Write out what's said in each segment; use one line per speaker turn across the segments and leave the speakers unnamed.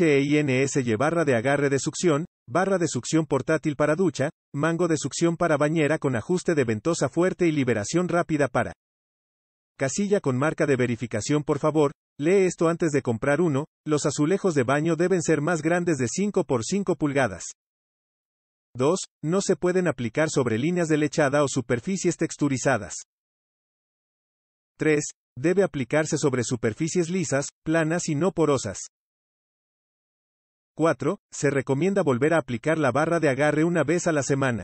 E y barra de agarre de succión, barra de succión portátil para ducha, mango de succión para bañera con ajuste de ventosa fuerte y liberación rápida para casilla con marca de verificación por favor, lee esto antes de comprar uno, los azulejos de baño deben ser más grandes de 5 por 5 pulgadas. 2. No se pueden aplicar sobre líneas de lechada o superficies texturizadas. 3. Debe aplicarse sobre superficies lisas, planas y no porosas. 4. Se recomienda volver a aplicar la barra de agarre una vez a la semana.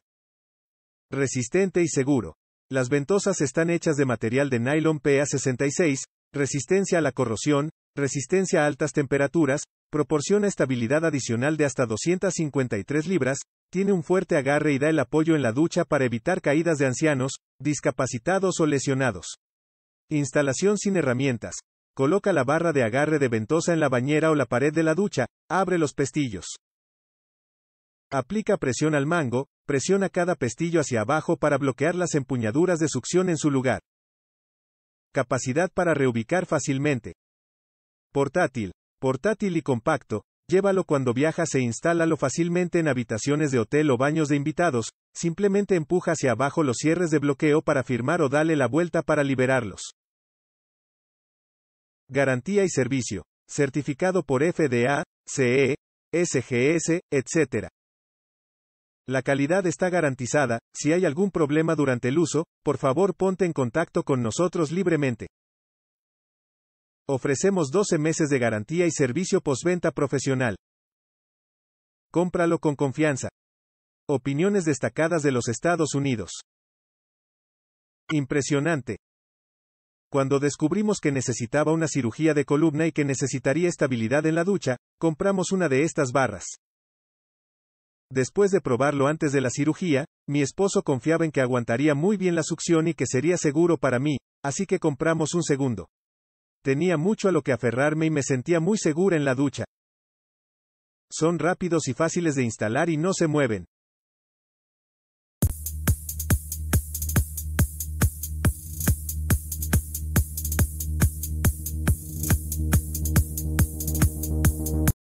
Resistente y seguro. Las ventosas están hechas de material de nylon PA66, resistencia a la corrosión, resistencia a altas temperaturas, proporciona estabilidad adicional de hasta 253 libras, tiene un fuerte agarre y da el apoyo en la ducha para evitar caídas de ancianos, discapacitados o lesionados. Instalación sin herramientas. Coloca la barra de agarre de ventosa en la bañera o la pared de la ducha, abre los pestillos. Aplica presión al mango, presiona cada pestillo hacia abajo para bloquear las empuñaduras de succión en su lugar. Capacidad para reubicar fácilmente. Portátil. Portátil y compacto, llévalo cuando viajas e instálalo fácilmente en habitaciones de hotel o baños de invitados, simplemente empuja hacia abajo los cierres de bloqueo para firmar o dale la vuelta para liberarlos garantía y servicio, certificado por FDA, CE, SGS, etc. La calidad está garantizada, si hay algún problema durante el uso, por favor ponte en contacto con nosotros libremente. Ofrecemos 12 meses de garantía y servicio postventa profesional. Cómpralo con confianza. Opiniones destacadas de los Estados Unidos. Impresionante. Cuando descubrimos que necesitaba una cirugía de columna y que necesitaría estabilidad en la ducha, compramos una de estas barras. Después de probarlo antes de la cirugía, mi esposo confiaba en que aguantaría muy bien la succión y que sería seguro para mí, así que compramos un segundo. Tenía mucho a lo que aferrarme y me sentía muy segura en la ducha. Son rápidos y fáciles de instalar y no se mueven.